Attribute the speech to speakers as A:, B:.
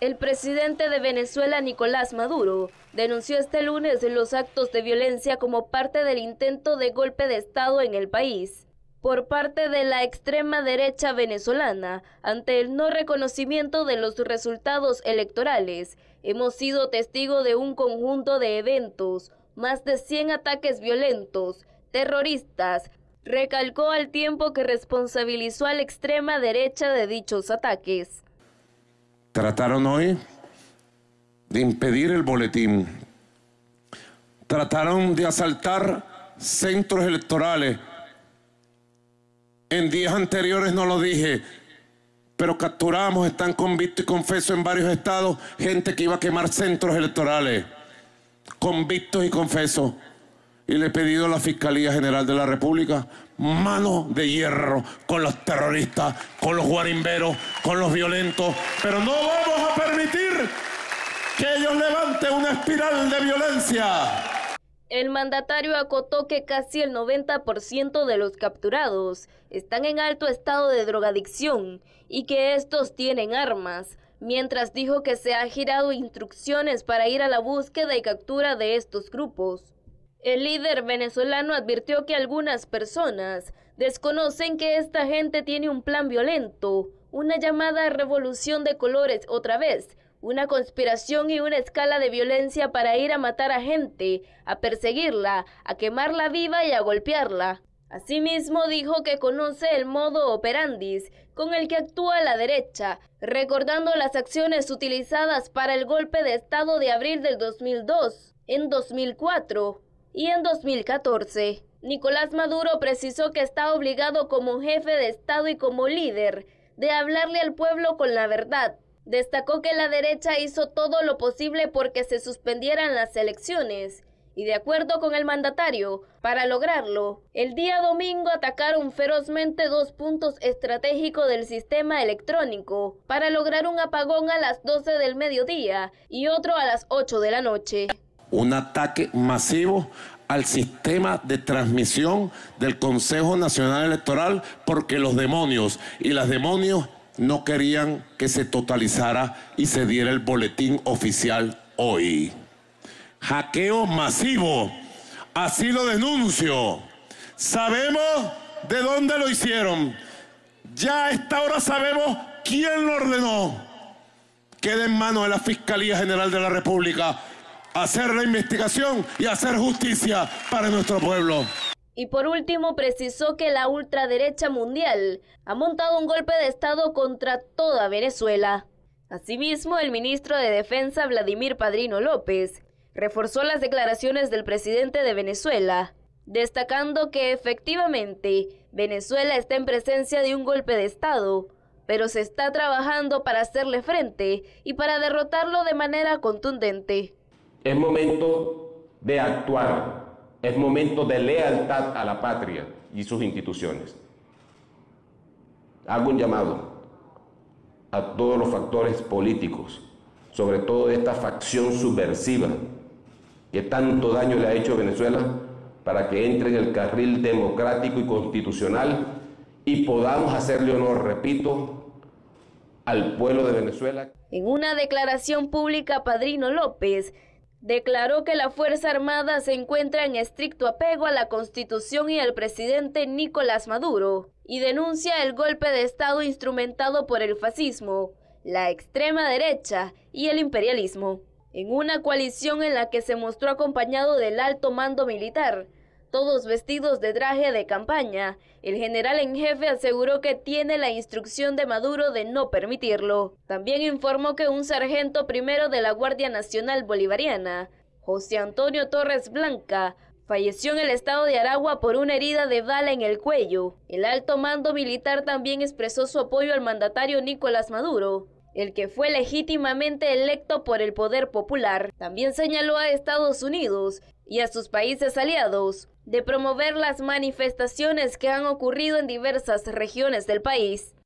A: El presidente de Venezuela, Nicolás Maduro, denunció este lunes los actos de violencia como parte del intento de golpe de Estado en el país por parte de la extrema derecha venezolana ante el no reconocimiento de los resultados electorales. Hemos sido testigo de un conjunto de eventos, más de 100 ataques violentos, terroristas, recalcó al tiempo que responsabilizó a la extrema derecha de dichos ataques.
B: Trataron hoy de impedir el boletín. Trataron de asaltar centros electorales. En días anteriores no lo dije, pero capturamos, están convictos y confesos en varios estados, gente que iba a quemar centros electorales. Convictos y confesos y le he pedido a la Fiscalía General de la República mano de hierro con los terroristas, con los guarimberos, con los violentos, pero no vamos a permitir que ellos levanten una espiral de violencia.
A: El mandatario acotó que casi el 90% de los capturados están en alto estado de drogadicción y que estos tienen armas, mientras dijo que se ha girado instrucciones para ir a la búsqueda y captura de estos grupos. El líder venezolano advirtió que algunas personas desconocen que esta gente tiene un plan violento, una llamada revolución de colores otra vez, una conspiración y una escala de violencia para ir a matar a gente, a perseguirla, a quemarla viva y a golpearla. Asimismo dijo que conoce el modo operandis con el que actúa la derecha, recordando las acciones utilizadas para el golpe de Estado de abril del 2002 en 2004, y en 2014. Nicolás Maduro precisó que está obligado como jefe de Estado y como líder de hablarle al pueblo con la verdad. Destacó que la derecha hizo todo lo posible porque se suspendieran las elecciones y de acuerdo con el mandatario, para lograrlo, el día domingo atacaron ferozmente dos puntos estratégicos del sistema electrónico para lograr un apagón a las 12 del mediodía y otro a las 8 de la noche.
B: Un ataque masivo al sistema de transmisión del Consejo Nacional Electoral porque los demonios y las demonios no querían que se totalizara y se diera el boletín oficial hoy. Hackeo masivo, así lo denuncio. Sabemos de dónde lo hicieron. Ya a esta hora sabemos quién lo ordenó. Queda en manos de la Fiscalía General de la República hacer la investigación y hacer justicia para nuestro pueblo.
A: Y por último, precisó que la ultraderecha mundial ha montado un golpe de Estado contra toda Venezuela. Asimismo, el ministro de Defensa, Vladimir Padrino López, reforzó las declaraciones del presidente de Venezuela, destacando que efectivamente Venezuela está en presencia de un golpe de Estado, pero se está trabajando para hacerle frente y para derrotarlo de manera contundente.
B: Es momento de actuar, es momento de lealtad a la patria y sus instituciones. Hago un llamado a todos los factores políticos, sobre todo de esta facción subversiva que tanto daño le ha hecho a Venezuela, para que entre en el carril democrático y constitucional y podamos hacerle honor, repito, al pueblo de Venezuela.
A: En una declaración pública, Padrino López declaró que la Fuerza Armada se encuentra en estricto apego a la Constitución y al presidente Nicolás Maduro, y denuncia el golpe de Estado instrumentado por el fascismo, la extrema derecha y el imperialismo, en una coalición en la que se mostró acompañado del alto mando militar, todos vestidos de traje de campaña. El general en jefe aseguró que tiene la instrucción de Maduro de no permitirlo. También informó que un sargento primero de la Guardia Nacional Bolivariana, José Antonio Torres Blanca, falleció en el estado de Aragua por una herida de bala en el cuello. El alto mando militar también expresó su apoyo al mandatario Nicolás Maduro el que fue legítimamente electo por el poder popular, también señaló a Estados Unidos y a sus países aliados de promover las manifestaciones que han ocurrido en diversas regiones del país